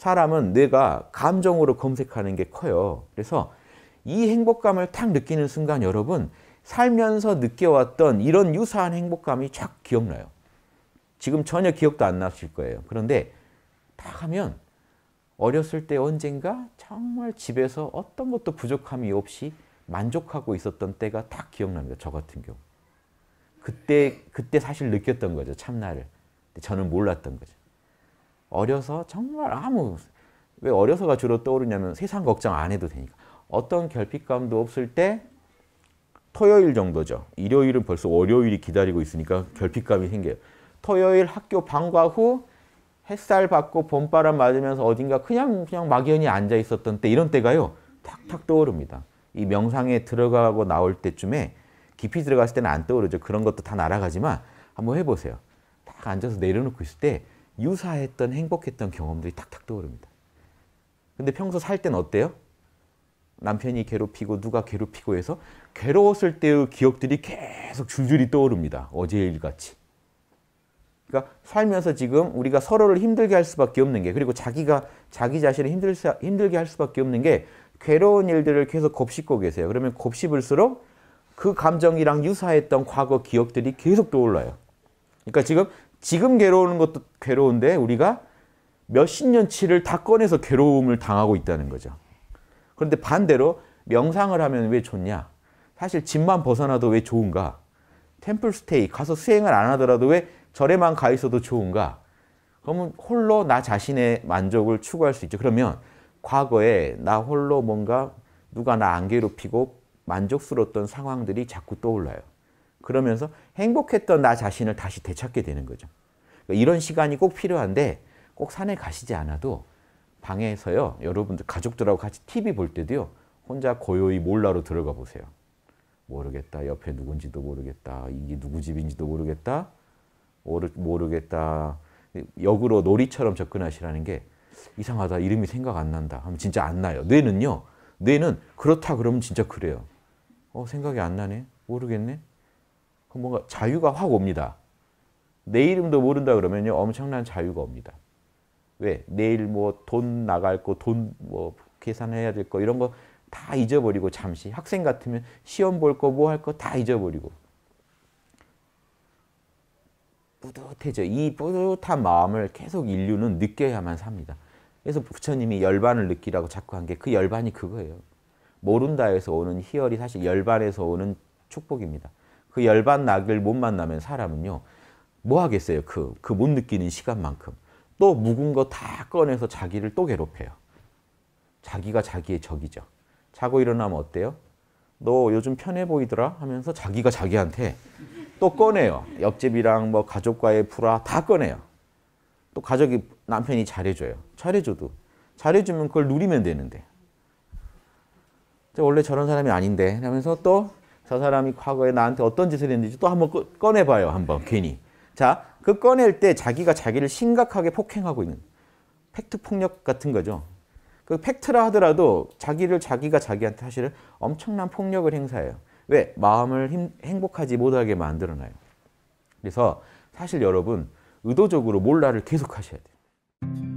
사람은 뇌가 감정으로 검색하는 게 커요. 그래서 이 행복감을 탁 느끼는 순간 여러분 살면서 느껴왔던 이런 유사한 행복감이 쫙 기억나요. 지금 전혀 기억도 안 나실 거예요. 그런데 딱 하면 어렸을 때 언젠가 정말 집에서 어떤 것도 부족함이 없이 만족하고 있었던 때가 딱 기억납니다. 저 같은 경우. 그때, 그때 사실 느꼈던 거죠. 참나를. 저는 몰랐던 거죠. 어려서 정말 아무 왜 어려서가 주로 떠오르냐면 세상 걱정 안 해도 되니까 어떤 결핍감도 없을 때 토요일 정도죠. 일요일은 벌써 월요일이 기다리고 있으니까 결핍감이 생겨요. 토요일 학교 방과 후 햇살 받고 봄바람 맞으면서 어딘가 그냥 그냥 막연히 앉아 있었던 때 이런 때가요. 탁탁 떠오릅니다. 이 명상에 들어가고 나올 때쯤에 깊이 들어갔을 때는 안 떠오르죠. 그런 것도 다 날아가지만 한번 해보세요. 딱 앉아서 내려놓고 있을 때 유사했던 행복했던 경험들이 탁탁 떠오릅니다. 근데 평소 살 땐 어때요? 남편이 괴롭히고 누가 괴롭히고 해서 괴로웠을 때의 기억들이 계속 줄줄이 떠오릅니다. 어제의 일같이. 그러니까 살면서 지금 우리가 서로를 힘들게 할 수밖에 없는 게 그리고 자기가 자기 자신을 힘들, 힘들게 할 수밖에 없는 게 괴로운 일들을 계속 곱씹고 계세요. 그러면 곱씹을수록 그 감정이랑 유사했던 과거 기억들이 계속 떠올라요. 그러니까 지금 지금 괴로우는 것도 괴로운데 우리가 몇 십 년치를 다 꺼내서 괴로움을 당하고 있다는 거죠. 그런데 반대로 명상을 하면 왜 좋냐? 사실 집만 벗어나도 왜 좋은가? 템플 스테이 가서 수행을 안 하더라도 왜 절에만 가 있어도 좋은가? 그러면 홀로 나 자신의 만족을 추구할 수 있죠. 그러면 과거에 나 홀로 뭔가 누가 나 안 괴롭히고 만족스러웠던 상황들이 자꾸 떠올라요. 그러면서 행복했던 나 자신을 다시 되찾게 되는 거죠. 그러니까 이런 시간이 꼭 필요한데 꼭 산에 가시지 않아도 방에서요. 여러분들 가족들하고 같이 TV 볼 때도요. 혼자 고요히 몰라로 들어가 보세요. 모르겠다. 옆에 누군지도 모르겠다. 이게 누구 집인지도 모르겠다. 모르, 모르겠다. 역으로 놀이처럼 접근하시라는 게 이상하다. 이름이 생각 안 난다. 하면 진짜 안 나요. 뇌는요. 뇌는 그렇다 그러면 진짜 그래요. 어, 생각이 안 나네. 모르겠네. 뭔가 자유가 확 옵니다. 내 이름도 모른다 그러면요. 엄청난 자유가 옵니다. 왜? 내일 뭐 돈 나갈 거, 돈 뭐 계산해야 될 거 이런 거 다 잊어버리고 잠시 학생 같으면 시험 볼 거, 뭐 할 거 다 잊어버리고 뿌듯해져. 이 뿌듯한 마음을 계속 인류는 느껴야만 삽니다. 그래서 부처님이 열반을 느끼라고 자꾸 한 게 그 열반이 그거예요. 모른다에서 오는 희열이 사실 열반에서 오는 축복입니다. 그 열반 낙을 못 만나면 사람은요. 뭐 하겠어요. 그 그 못 느끼는 시간만큼. 또 묵은 거 다 꺼내서 자기를 또 괴롭혀요. 자기가 자기의 적이죠. 자고 일어나면 어때요? 너 요즘 편해 보이더라 하면서 자기가 자기한테 또 꺼내요. 옆집이랑 뭐 가족과의 불화 다 꺼내요. 또 가족이 남편이 잘해줘요. 잘해줘도 잘해주면 그걸 누리면 되는데 원래 저런 사람이 아닌데 하면서 또저 사람이 과거에 나한테 어떤 짓을 했는지 또 한 번 꺼내봐요. 한번 괜히. 자, 그 꺼낼 때 자기가 자기를 심각하게 폭행하고 있는 팩트 폭력 같은 거죠. 그 팩트라 하더라도 자기를 자기가 자기한테 사실은 엄청난 폭력을 행사해요. 왜? 마음을 힘, 행복하지 못하게 만들어놔요. 그래서 사실 여러분 의도적으로 몰라를 계속 하셔야 돼요.